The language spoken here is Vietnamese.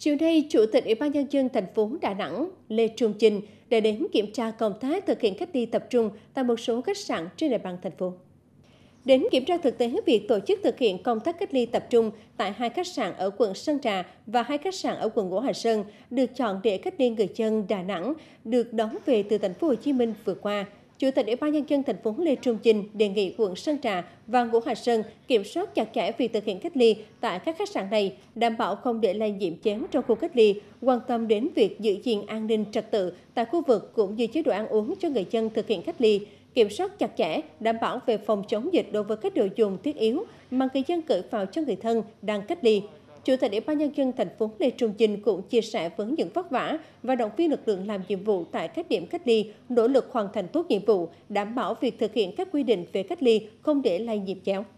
Chiều nay, Chủ tịch Ủy ban Nhân dân thành phố Đà Nẵng Lê Trung trình đã đến kiểm tra công tác thực hiện cách ly tập trung tại một số khách sạn trên địa bàn thành phố. Đến kiểm tra thực tế việc tổ chức thực hiện công tác cách ly tập trung tại hai khách sạn ở quận Sơn Trà và hai khách sạn ở quận Ngũ Hành Sơn được chọn để cách ly người dân Đà Nẵng được đón về từ thành phố Hồ Chí Minh vừa qua – Chủ tịch Ủy ban nhân dân thành phố Lê Trung Chinh đề nghị quận Sơn Trà và Ngũ Hà Sơn kiểm soát chặt chẽ việc thực hiện cách ly tại các khách sạn này, đảm bảo không để lây nhiễm chéo trong khu cách ly, quan tâm đến việc giữ gìn an ninh trật tự tại khu vực cũng như chế độ ăn uống cho người dân thực hiện cách ly, kiểm soát chặt chẽ, đảm bảo về phòng chống dịch đối với các đồ dùng thiết yếu mà người dân gửi vào cho người thân đang cách ly. Chủ tịch Ủy ban Nhân dân thành phố Lê Trung Chinh cũng chia sẻ với những vất vả và động viên lực lượng làm nhiệm vụ tại các điểm cách ly, nỗ lực hoàn thành tốt nhiệm vụ, đảm bảo việc thực hiện các quy định về cách ly không để lây nhiễm chéo.